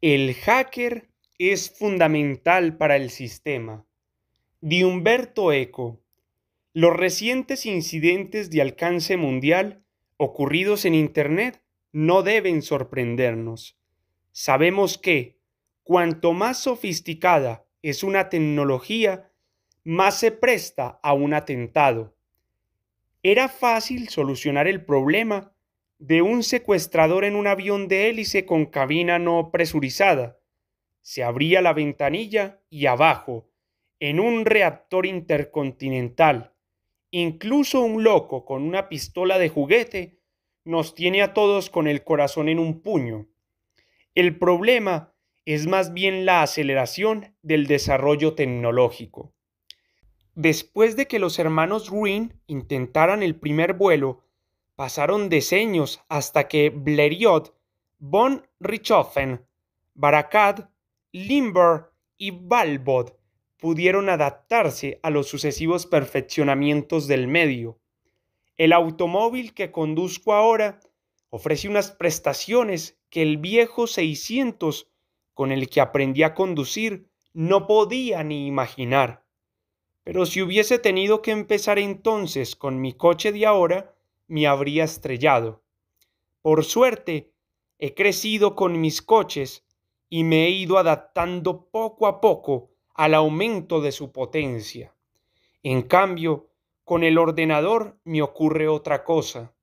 El hacker es fundamental para el sistema. Di Humberto Eco. Los recientes incidentes de alcance mundial ocurridos en Internet no deben sorprendernos. Sabemos que, cuanto más sofisticada es una tecnología, más se presta a un atentado. Era fácil solucionar el problema de un secuestrador en un avión de hélice con cabina no presurizada. Se abría la ventanilla y abajo, en un reactor intercontinental, incluso un loco con una pistola de juguete nos tiene a todos con el corazón en un puño. El problema es más bien la aceleración del desarrollo tecnológico. Después de que los hermanos Ruin intentaran el primer vuelo Pasaron diseños hasta que Bleriot, von Richthofen, Barakat, Limber y Balbot pudieron adaptarse a los sucesivos perfeccionamientos del medio. El automóvil que conduzco ahora ofrece unas prestaciones que el viejo 600 con el que aprendí a conducir no podía ni imaginar. Pero si hubiese tenido que empezar entonces con mi coche de ahora, me habría estrellado. Por suerte, he crecido con mis coches y me he ido adaptando poco a poco al aumento de su potencia. En cambio, con el ordenador me ocurre otra cosa.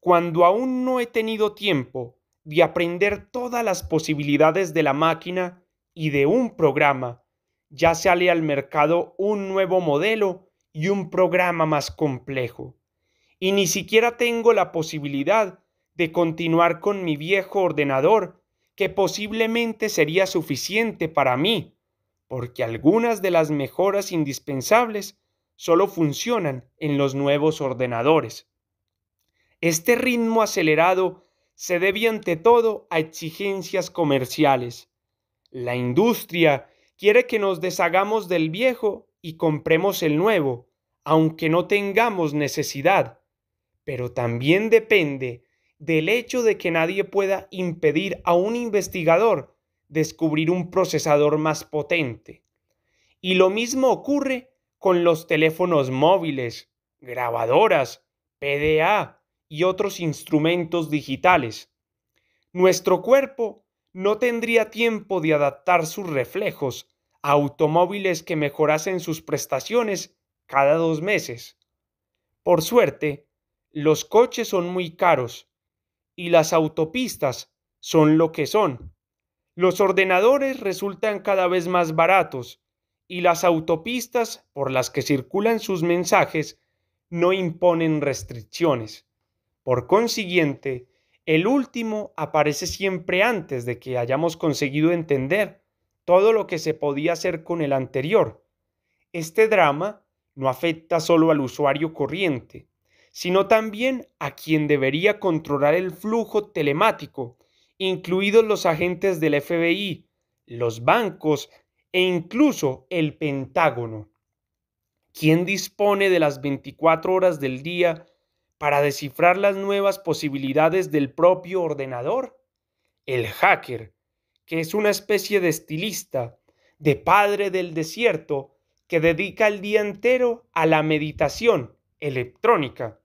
Cuando aún no he tenido tiempo de aprender todas las posibilidades de la máquina y de un programa, ya sale al mercado un nuevo modelo y un programa más complejo y ni siquiera tengo la posibilidad de continuar con mi viejo ordenador, que posiblemente sería suficiente para mí, porque algunas de las mejoras indispensables solo funcionan en los nuevos ordenadores. Este ritmo acelerado se debe ante todo a exigencias comerciales. La industria quiere que nos deshagamos del viejo y compremos el nuevo, aunque no tengamos necesidad pero también depende del hecho de que nadie pueda impedir a un investigador descubrir un procesador más potente. Y lo mismo ocurre con los teléfonos móviles, grabadoras, PDA y otros instrumentos digitales. Nuestro cuerpo no tendría tiempo de adaptar sus reflejos a automóviles que mejorasen sus prestaciones cada dos meses. Por suerte, los coches son muy caros y las autopistas son lo que son. Los ordenadores resultan cada vez más baratos y las autopistas por las que circulan sus mensajes no imponen restricciones. Por consiguiente, el último aparece siempre antes de que hayamos conseguido entender todo lo que se podía hacer con el anterior. Este drama no afecta solo al usuario corriente, sino también a quien debería controlar el flujo telemático, incluidos los agentes del FBI, los bancos e incluso el Pentágono. ¿Quién dispone de las 24 horas del día para descifrar las nuevas posibilidades del propio ordenador? El hacker, que es una especie de estilista, de padre del desierto, que dedica el día entero a la meditación electrónica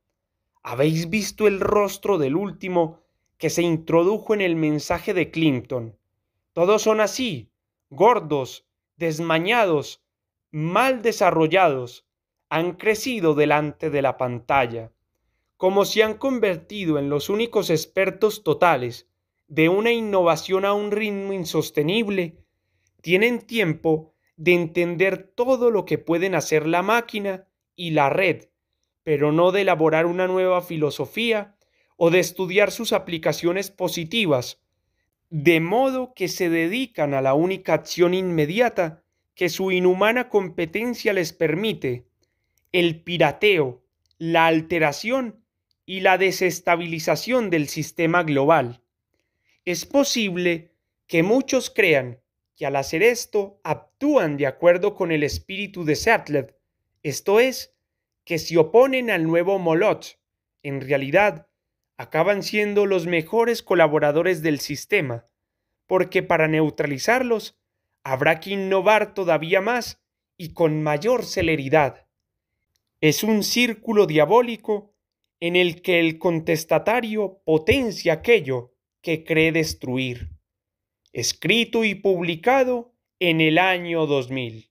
¿Habéis visto el rostro del último que se introdujo en el mensaje de Clinton? Todos son así, gordos, desmañados, mal desarrollados, han crecido delante de la pantalla, como se han convertido en los únicos expertos totales de una innovación a un ritmo insostenible, tienen tiempo de entender todo lo que pueden hacer la máquina y la red pero no de elaborar una nueva filosofía o de estudiar sus aplicaciones positivas, de modo que se dedican a la única acción inmediata que su inhumana competencia les permite, el pirateo, la alteración y la desestabilización del sistema global. Es posible que muchos crean que al hacer esto actúan de acuerdo con el espíritu de Sartre, esto es, que se oponen al nuevo Molot, en realidad, acaban siendo los mejores colaboradores del sistema, porque para neutralizarlos habrá que innovar todavía más y con mayor celeridad. Es un círculo diabólico en el que el contestatario potencia aquello que cree destruir. Escrito y publicado en el año 2000.